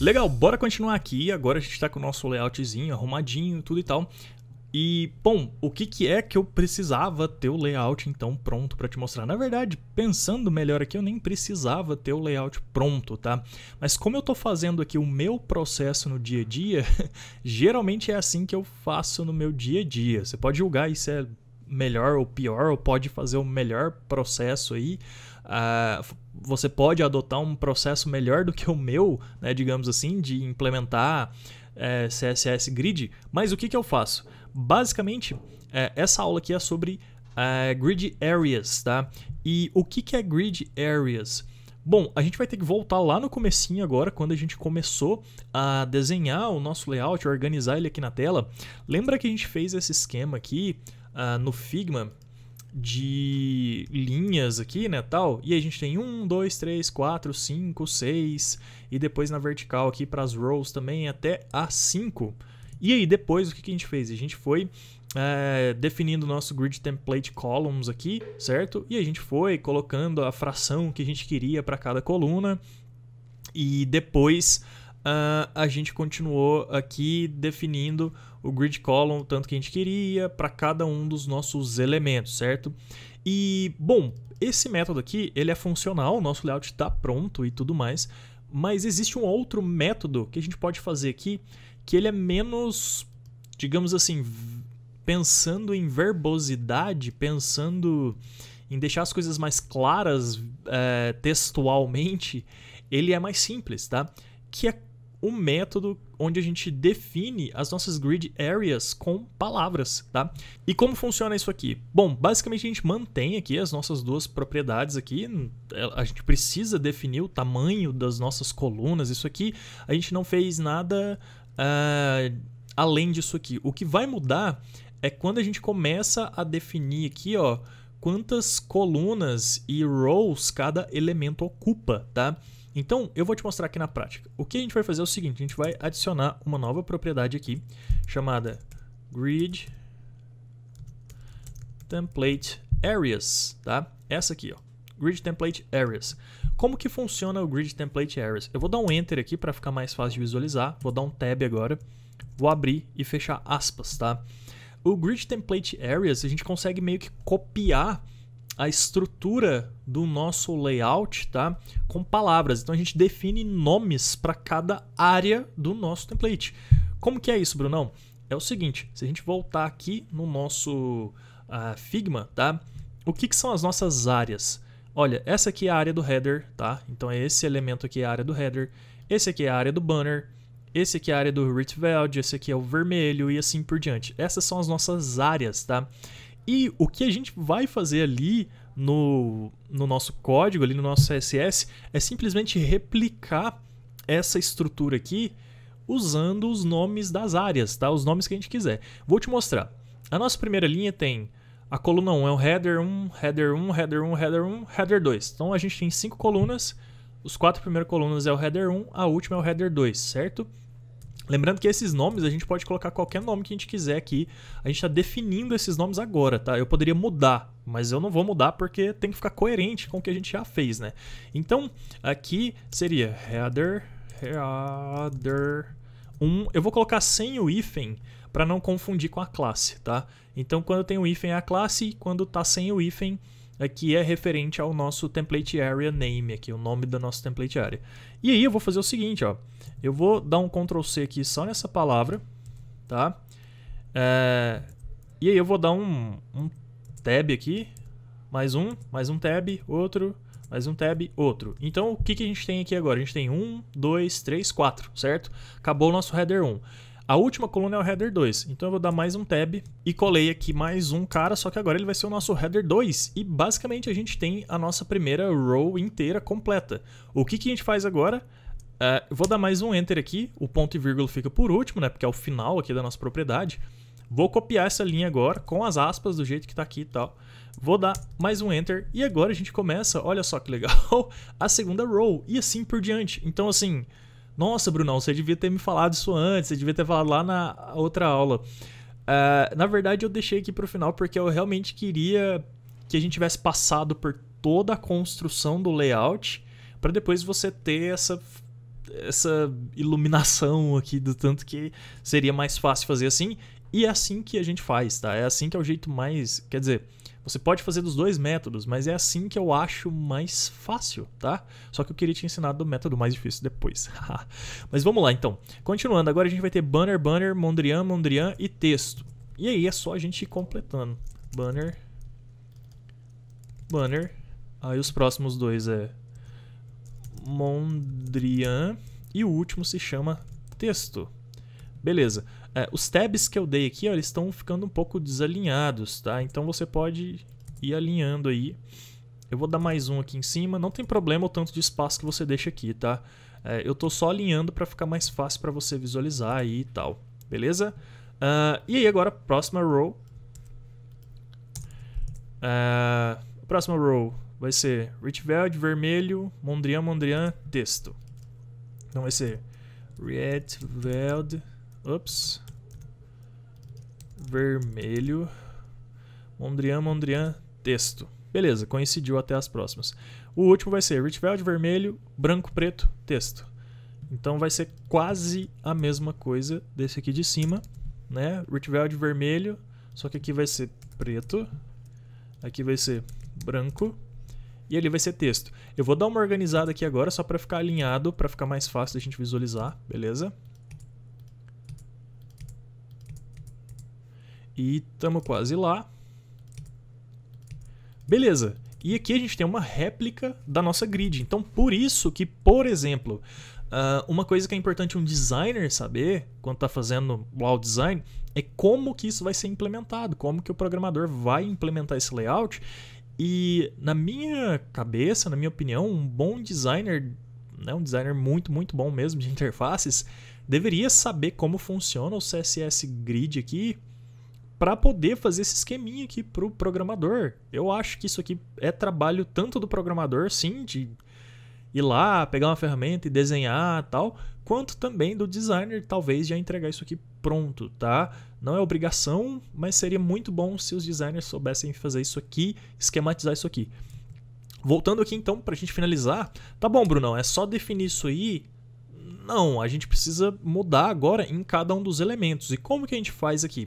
Legal, bora continuar aqui. Agora a gente está com o nosso layoutzinho arrumadinho, tudo e tal. E, bom, o que, que é que eu precisava ter o layout então pronto para te mostrar? Na verdade, pensando melhor aqui, eu nem precisava ter o layout pronto, tá? Mas como eu estou fazendo aqui o meu processo no dia a dia, geralmente é assim que eu faço no meu dia a dia. Você pode julgar isso é melhor ou pior, ou pode fazer o melhor processo aí uh, você pode adotar um processo melhor do que o meu, né, digamos assim, de implementar é, CSS Grid. Mas o que, que eu faço? Basicamente, é, essa aula aqui é sobre é, Grid Areas, tá? E o que, que é Grid Areas? Bom, a gente vai ter que voltar lá no comecinho agora, quando a gente começou a desenhar o nosso layout, organizar ele aqui na tela. Lembra que a gente fez esse esquema aqui uh, no Figma de linhas aqui, né, tal. E a gente tem 1, 2, 3, 4, 5, 6 e depois na vertical aqui para as rows também até a 5. E aí depois o que, que a gente fez? A gente foi é, definindo o nosso grid template columns aqui, certo? E a gente foi colocando a fração que a gente queria para cada coluna e depois uh, a gente continuou aqui definindo o grid column, o tanto que a gente queria, para cada um dos nossos elementos, certo? E, bom, esse método aqui, ele é funcional, o nosso layout está pronto e tudo mais, mas existe um outro método que a gente pode fazer aqui, que ele é menos, digamos assim, pensando em verbosidade, pensando em deixar as coisas mais claras é, textualmente, ele é mais simples, tá? Que é o método onde a gente define as nossas grid areas com palavras, tá? E como funciona isso aqui? Bom, basicamente a gente mantém aqui as nossas duas propriedades aqui, a gente precisa definir o tamanho das nossas colunas, isso aqui, a gente não fez nada uh, além disso aqui. O que vai mudar é quando a gente começa a definir aqui, ó, quantas colunas e rows cada elemento ocupa, tá? Então, eu vou te mostrar aqui na prática. O que a gente vai fazer é o seguinte, a gente vai adicionar uma nova propriedade aqui, chamada grid template areas, tá? Essa aqui, ó, grid template areas. Como que funciona o grid template areas? Eu vou dar um enter aqui para ficar mais fácil de visualizar, vou dar um tab agora, vou abrir e fechar aspas, tá? O grid template areas, a gente consegue meio que copiar a estrutura do nosso layout, tá? Com palavras. Então a gente define nomes para cada área do nosso template. Como que é isso, Brunão? É o seguinte, se a gente voltar aqui no nosso uh, Figma, tá? O que, que são as nossas áreas? Olha, essa aqui é a área do header, tá? Então é esse elemento aqui é a área do header. Esse aqui é a área do banner. Esse aqui é a área do Ritveld, esse aqui é o vermelho e assim por diante. Essas são as nossas áreas, tá? E o que a gente vai fazer ali no, no nosso código, ali no nosso CSS, é simplesmente replicar essa estrutura aqui usando os nomes das áreas, tá? Os nomes que a gente quiser. Vou te mostrar. A nossa primeira linha tem a coluna 1 é o header 1, header 1, header 1, header 1, header 2. Então a gente tem cinco colunas. Os quatro primeiras colunas é o header 1, a última é o header 2, certo? Lembrando que esses nomes a gente pode colocar qualquer nome que a gente quiser aqui. A gente está definindo esses nomes agora, tá? Eu poderia mudar, mas eu não vou mudar porque tem que ficar coerente com o que a gente já fez, né? Então, aqui seria header, header 1. Eu vou colocar sem o hífen para não confundir com a classe, tá? Então, quando tem o hífen é a classe, quando tá sem o hífen aqui é referente ao nosso template area name, aqui, o nome da nossa template area. E aí eu vou fazer o seguinte, ó, eu vou dar um Ctrl C aqui só nessa palavra, tá? É, e aí eu vou dar um, um tab aqui, mais um, mais um tab, outro, mais um tab, outro. Então, o que, que a gente tem aqui agora? A gente tem um, dois, três, quatro, certo? Acabou o nosso header 1. A última coluna é o header 2, então eu vou dar mais um tab e colei aqui mais um cara, só que agora ele vai ser o nosso header 2 e basicamente a gente tem a nossa primeira row inteira completa. O que, que a gente faz agora? Uh, vou dar mais um enter aqui, o ponto e vírgula fica por último, né, porque é o final aqui da nossa propriedade. Vou copiar essa linha agora com as aspas do jeito que está aqui e tal. Vou dar mais um enter e agora a gente começa, olha só que legal, a segunda row e assim por diante. Então assim, nossa, Brunão, você devia ter me falado isso antes, você devia ter falado lá na outra aula. Uh, na verdade, eu deixei aqui para o final porque eu realmente queria que a gente tivesse passado por toda a construção do layout para depois você ter essa essa iluminação aqui do tanto que seria mais fácil fazer assim e é assim que a gente faz, tá? É assim que é o jeito mais, quer dizer, você pode fazer dos dois métodos, mas é assim que eu acho mais fácil, tá? Só que eu queria te ensinar do método mais difícil depois. mas vamos lá então. Continuando, agora a gente vai ter banner, banner, Mondrian, Mondrian e texto. E aí é só a gente ir completando. Banner, banner. Aí os próximos dois é Mondrian e o último se chama texto. Beleza. É, os tabs que eu dei aqui, ó, eles estão ficando um pouco desalinhados, tá? Então você pode ir alinhando aí. Eu vou dar mais um aqui em cima. Não tem problema o tanto de espaço que você deixa aqui, tá? É, eu tô só alinhando para ficar mais fácil para você visualizar aí e tal. Beleza? Uh, e aí agora, próxima row. Uh, próxima row vai ser Richveld, vermelho, Mondrian, Mondrian, texto. Então vai ser Richveld, Ups. Vermelho. Mondrian, Mondrian, texto. Beleza, coincidiu até as próximas. O último vai ser Richveld, vermelho, branco, preto, texto. Então vai ser quase a mesma coisa desse aqui de cima, né? Richveld, vermelho, só que aqui vai ser preto, aqui vai ser branco e ali vai ser texto. Eu vou dar uma organizada aqui agora só para ficar alinhado, para ficar mais fácil da gente visualizar, beleza? E estamos quase lá. Beleza. E aqui a gente tem uma réplica da nossa grid. Então, por isso que, por exemplo, ah, uma coisa que é importante um designer saber, quando está fazendo o design, é como que isso vai ser implementado, como que o programador vai implementar esse layout. E na minha cabeça, na minha opinião, um bom designer, né, um designer muito, muito bom mesmo de interfaces, deveria saber como funciona o CSS Grid aqui, para poder fazer esse esqueminha aqui para o programador. Eu acho que isso aqui é trabalho tanto do programador, sim, de ir lá, pegar uma ferramenta e desenhar tal, quanto também do designer, talvez, já entregar isso aqui pronto, tá? Não é obrigação, mas seria muito bom se os designers soubessem fazer isso aqui, esquematizar isso aqui. Voltando aqui então para a gente finalizar, tá bom, Brunão, é só definir isso aí? Não, a gente precisa mudar agora em cada um dos elementos. E como que a gente faz aqui?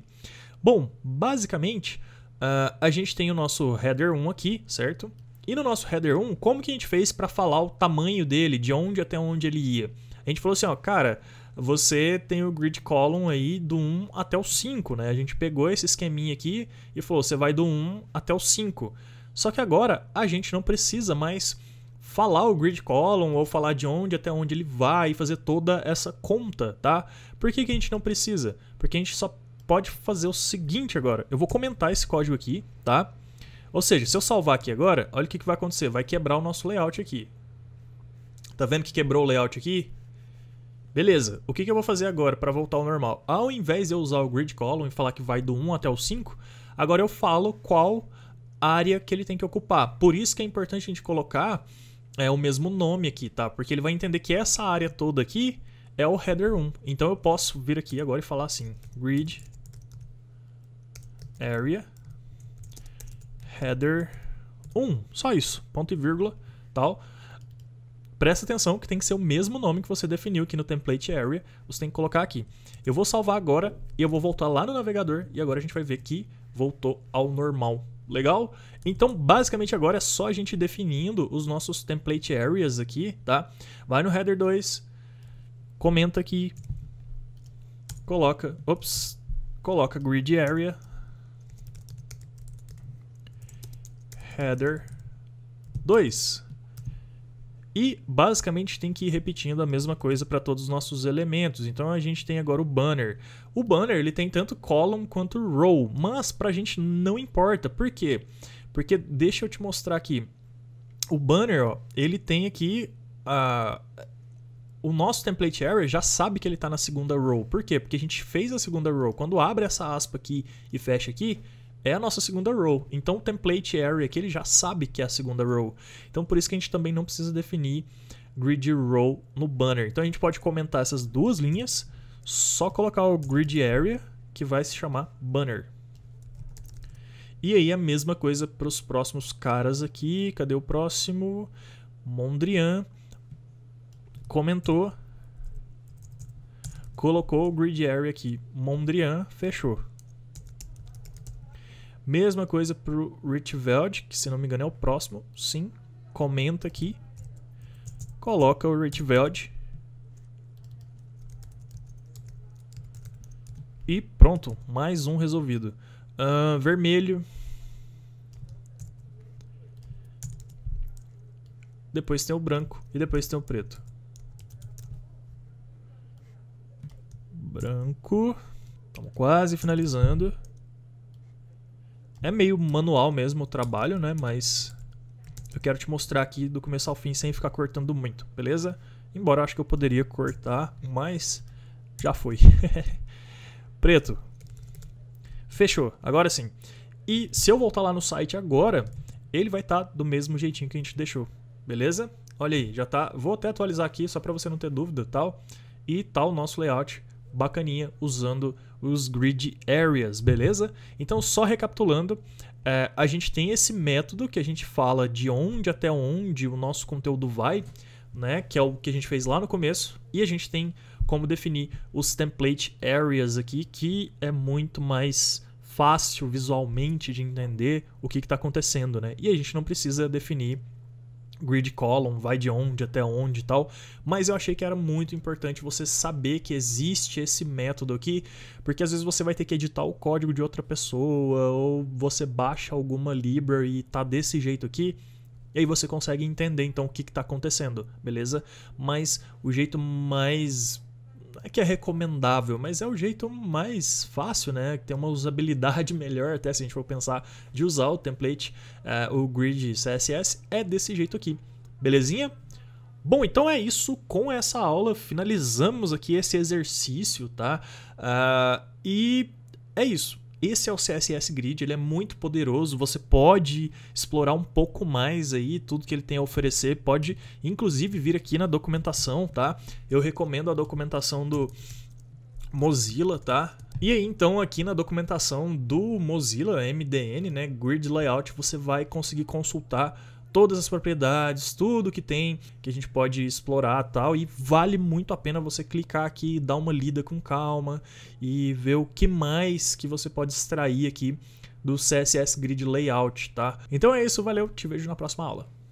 Bom, basicamente, uh, a gente tem o nosso header 1 aqui, certo? E no nosso header 1, como que a gente fez para falar o tamanho dele, de onde até onde ele ia? A gente falou assim, ó, cara, você tem o grid column aí do 1 até o 5, né? A gente pegou esse esqueminha aqui e falou, você vai do 1 até o 5. Só que agora a gente não precisa mais falar o grid column ou falar de onde até onde ele vai e fazer toda essa conta, tá? Por que, que a gente não precisa? Porque a gente só pode fazer o seguinte agora. Eu vou comentar esse código aqui, tá? Ou seja, se eu salvar aqui agora, olha o que, que vai acontecer. Vai quebrar o nosso layout aqui. Tá vendo que quebrou o layout aqui? Beleza, o que, que eu vou fazer agora para voltar ao normal? Ao invés de eu usar o grid column e falar que vai do 1 até o 5, agora eu falo qual área que ele tem que ocupar. Por isso que é importante a gente colocar é, o mesmo nome aqui, tá? Porque ele vai entender que essa área toda aqui é o header 1. Então eu posso vir aqui agora e falar assim, grid area header 1, só isso, ponto e vírgula, tal. Presta atenção que tem que ser o mesmo nome que você definiu aqui no template area, você tem que colocar aqui. Eu vou salvar agora e eu vou voltar lá no navegador e agora a gente vai ver que voltou ao normal. Legal? Então, basicamente agora é só a gente definindo os nossos template areas aqui, tá? Vai no header 2, comenta aqui, coloca, ops, coloca grid area, header 2. E basicamente tem que ir repetindo a mesma coisa para todos os nossos elementos. Então a gente tem agora o banner. O banner ele tem tanto column quanto row, mas para a gente não importa. Por quê? Porque deixa eu te mostrar aqui. O banner, ó, ele tem aqui a o nosso template array já sabe que ele está na segunda row. Por quê? Porque a gente fez a segunda row. Quando abre essa aspa aqui e fecha aqui, é a nossa segunda row. Então o template area aqui ele já sabe que é a segunda row. Então por isso que a gente também não precisa definir grid row no banner. Então a gente pode comentar essas duas linhas, só colocar o grid area que vai se chamar banner. E aí a mesma coisa para os próximos caras aqui. Cadê o próximo? Mondrian comentou, colocou o grid area aqui, Mondrian, fechou. Mesma coisa pro Rich Veld, que se não me engano é o próximo. Sim, comenta aqui. Coloca o Rich Veld. E pronto, mais um resolvido. Uh, vermelho. Depois tem o branco e depois tem o preto. Branco. Estamos quase finalizando. É meio manual mesmo o trabalho, né? Mas eu quero te mostrar aqui do começo ao fim sem ficar cortando muito, beleza? Embora eu acho que eu poderia cortar, mas já foi. Preto. Fechou, agora sim. E se eu voltar lá no site agora, ele vai estar tá do mesmo jeitinho que a gente deixou, beleza? Olha aí, já tá. Vou até atualizar aqui só para você não ter dúvida, tal. E tal tá o nosso layout bacaninha usando os grid areas, beleza? Então, só recapitulando, é, a gente tem esse método que a gente fala de onde até onde o nosso conteúdo vai, né? Que é o que a gente fez lá no começo, e a gente tem como definir os template areas aqui, que é muito mais fácil visualmente de entender o que está acontecendo, né? E a gente não precisa definir grid column, vai de onde até onde e tal, mas eu achei que era muito importante você saber que existe esse método aqui, porque às vezes você vai ter que editar o código de outra pessoa, ou você baixa alguma library e tá desse jeito aqui, e aí você consegue entender então o que está acontecendo, beleza? Mas o jeito mais é que é recomendável, mas é o jeito mais fácil, né? Tem uma usabilidade melhor, até se a gente for pensar de usar o template, eh, o grid CSS é desse jeito aqui. Belezinha? Bom, então é isso. Com essa aula, finalizamos aqui esse exercício, tá? Uh, e é isso. Esse é o CSS Grid, ele é muito poderoso, você pode explorar um pouco mais aí tudo que ele tem a oferecer, pode inclusive vir aqui na documentação, tá? Eu recomendo a documentação do Mozilla, tá? E aí, então, aqui na documentação do Mozilla MDN, né, Grid Layout, você vai conseguir consultar todas as propriedades, tudo que tem que a gente pode explorar tal. E vale muito a pena você clicar aqui, dar uma lida com calma e ver o que mais que você pode extrair aqui do CSS Grid Layout, tá? Então é isso, valeu, te vejo na próxima aula.